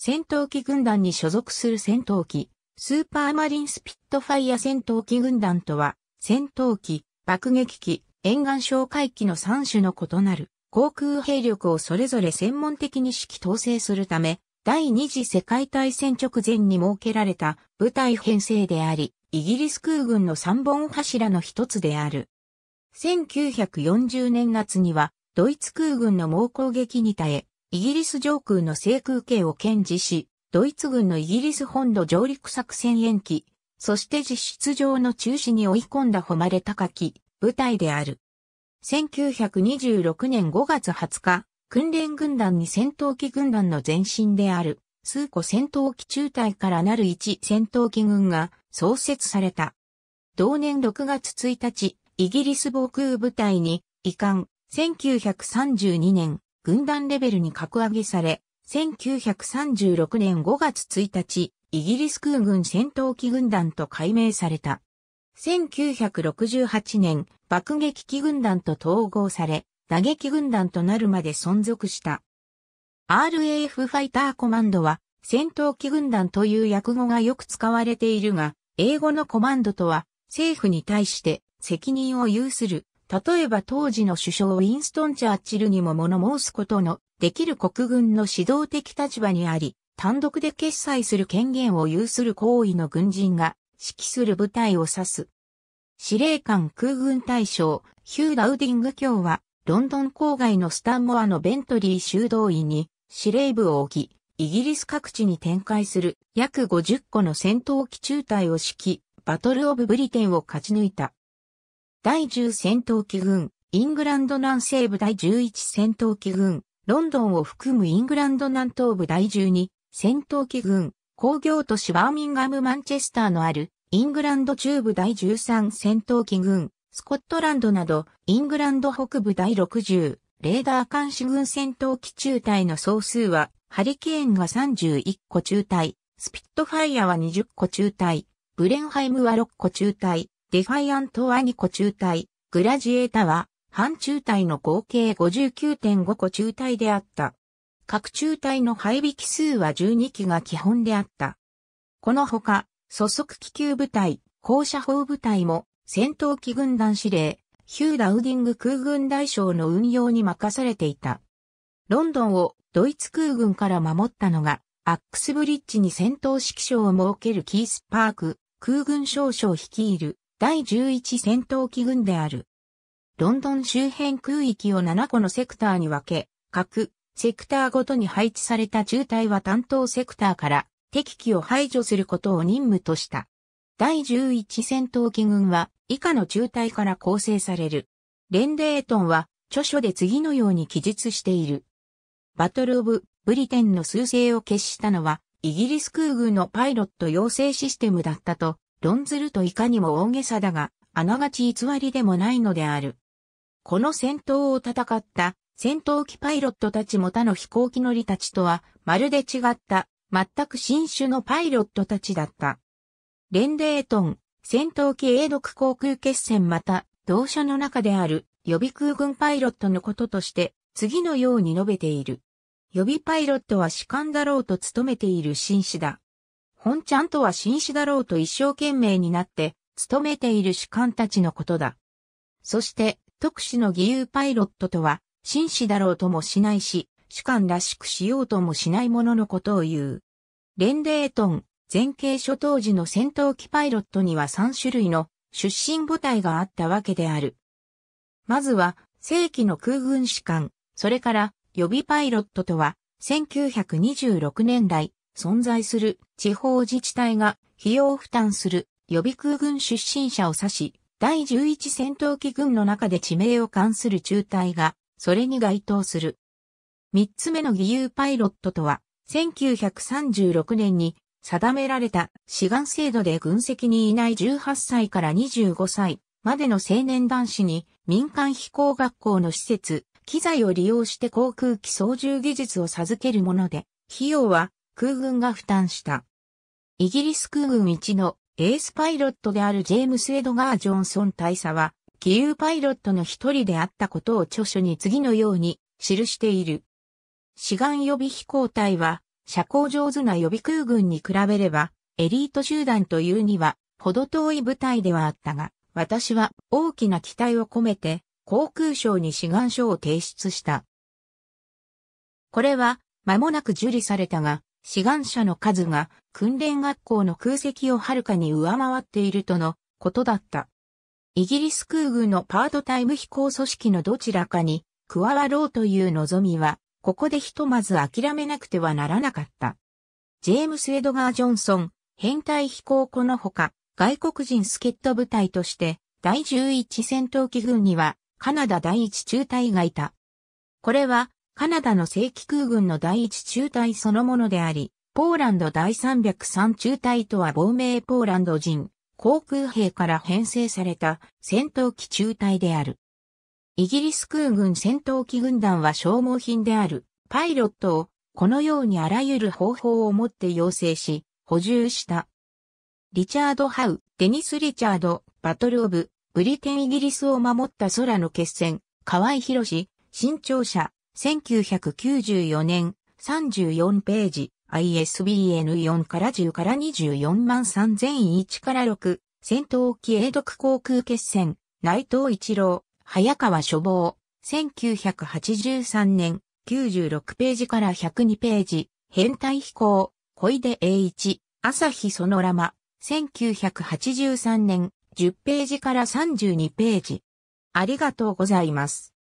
戦闘機軍団に所属する戦闘機、スーパーマリンスピットファイア戦闘機軍団とは、戦闘機、爆撃機、沿岸哨戒機の3種の異なる航空兵力をそれぞれ専門的に指揮統制するため、第二次世界大戦直前に設けられた部隊編成であり、イギリス空軍の三本柱の一つである。1940年夏には、ドイツ空軍の猛攻撃に耐え、イギリス上空の制空権を堅持し、ドイツ軍のイギリス本土上陸作戦延期、そして実質上の中止に追い込んだ誉れ高き部隊である。1926年5月20日、訓練軍団に戦闘機軍団の前身である、数個戦闘機中隊からなる一戦闘機軍が創設された。同年6月1日、イギリス防空部隊に移管、1932年軍団レベルに格上げされ、1936年5月1日、イギリス空軍戦闘機軍団と改名された。1968年、爆撃機軍団と統合され、打撃軍団となるまで存続した。RAF ファイターコマンドは、戦闘機軍団という訳語がよく使われているが、英語のコマンドとは、政府に対して責任を有する例えば当時の首相ウィンストン・チャーチルにも物申すことのできる国軍の指導的立場にあり、単独で決裁する権限を有する行為の軍人が指揮する部隊を指す。司令官空軍大将ヒュー・ラウディング卿はロンドン郊外のスタンモアのベントリー修道院に司令部を置き、イギリス各地に展開する約50個の戦闘機中隊を指揮、バトル・オブ・ブリテンを勝ち抜いた。第10戦闘機群、イングランド南西部第11戦闘機群、ロンドンを含むイングランド南東部第12戦闘機群、工業都市バーミンガム・マンチェスターのある、イングランド中部第13戦闘機群、スコットランドなど、イングランド北部第60レーダー監視軍戦闘機中隊の総数は、ハリケーンが31個中隊、スピットファイアは20個中隊、ブレンハイムは6個中隊、デファイアントワニコ中隊、グラジエータは、半中隊の合計59.5個中隊であった。各中隊の配備機数は12機が基本であった。このほか、組速気球部隊、高射砲部隊も、戦闘機軍団司令、ヒュー・ラウディング空軍大将の運用に任されていた。ロンドンをドイツ空軍から守ったのが、アックスブリッジに戦闘指揮所を設けるキースパーク、空軍少将率いる第11戦闘機群である。ロンドン周辺空域を7個のセクターに分け、各セクターごとに配置された中隊は担当セクターから敵機を排除することを任務とした。第11戦闘機群は以下の中隊から構成される。レンデートンは著書で次のように記述している。バトル・オブ・ブリテンの数勢を決したのはイギリス空軍のパイロット養成システムだったと論ずるといかにも大げさだが、あながち偽りでもないのである。この戦闘を戦った戦闘機パイロットたちも他の飛行機乗りたちとはまるで違った全く新種のパイロットたちだった。レンデートン戦闘機永毒航空決戦また同社の中である予備空軍パイロットのこととして次のように述べている。予備パイロットは士官だろうと務めている紳士だ。本ちゃんとは紳士だろうと一生懸命になって、勤めている士官たちのことだ。そして、特使の義勇パイロットとは、紳士だろうともしないし、主観らしくしようともしないもののことを言う。レンデートン、前傾初当時の戦闘機パイロットには3種類の出身母体があったわけである。まずは、正規の空軍士官、それから予備パイロットとは、1926年代、存在する地方自治体が費用負担する予備空軍出身者を指し、第11戦闘機群の中で地名を冠する中隊が、それに該当する。三つ目の義勇パイロットとは、1936年に定められた志願制度で軍籍にいない18歳から25歳までの青年男子に民間飛行学校の施設、機材を利用して航空機操縦技術を授けるもので、費用は空軍が負担した。イギリス空軍一のエースパイロットであるジェームス・エドガー・ジョンソン大佐は、機有パイロットの一人であったことを著書に次のように記している。志願予備飛行隊は、社交上手な予備空軍に比べれば、エリート集団というには、ほど遠い部隊ではあったが、私は大きな期待を込めて、航空省に志願書を提出した。これは、間もなく受理されたが、志願者の数が訓練学校の空席をはるかに上回っているとのことだった。イギリス空軍のパートタイム飛行組織のどちらかに加わろうという望みは、ここでひとまず諦めなくてはならなかった。ジェームス・エドガー・ジョンソン、編隊飛行庫のほか、外国人助っ人部隊として、第11戦闘機群には、カナダ第1中隊がいた。これは、カナダの正規空軍の第一中隊そのものであり、ポーランド第303中隊とは亡命ポーランド人、航空兵から編成された戦闘機中隊である。イギリス空軍戦闘機軍団は消耗品であるパイロットをこのようにあらゆる方法をもって養成し補充した。リチャード・ハウ、デニス・リチャード、バトル・オブ、ブリテン・イギリスを守った空の決戦、河合博士、新潮社、1994年、34ページ、ISBN 4から10から24万3001から6、戦闘機英独航空決戦、内藤一郎、早川処方、1983年、96ページから102ページ、変態飛行、小出栄一、朝日そのラマ、1983年、10ページから32ページ。ありがとうございます。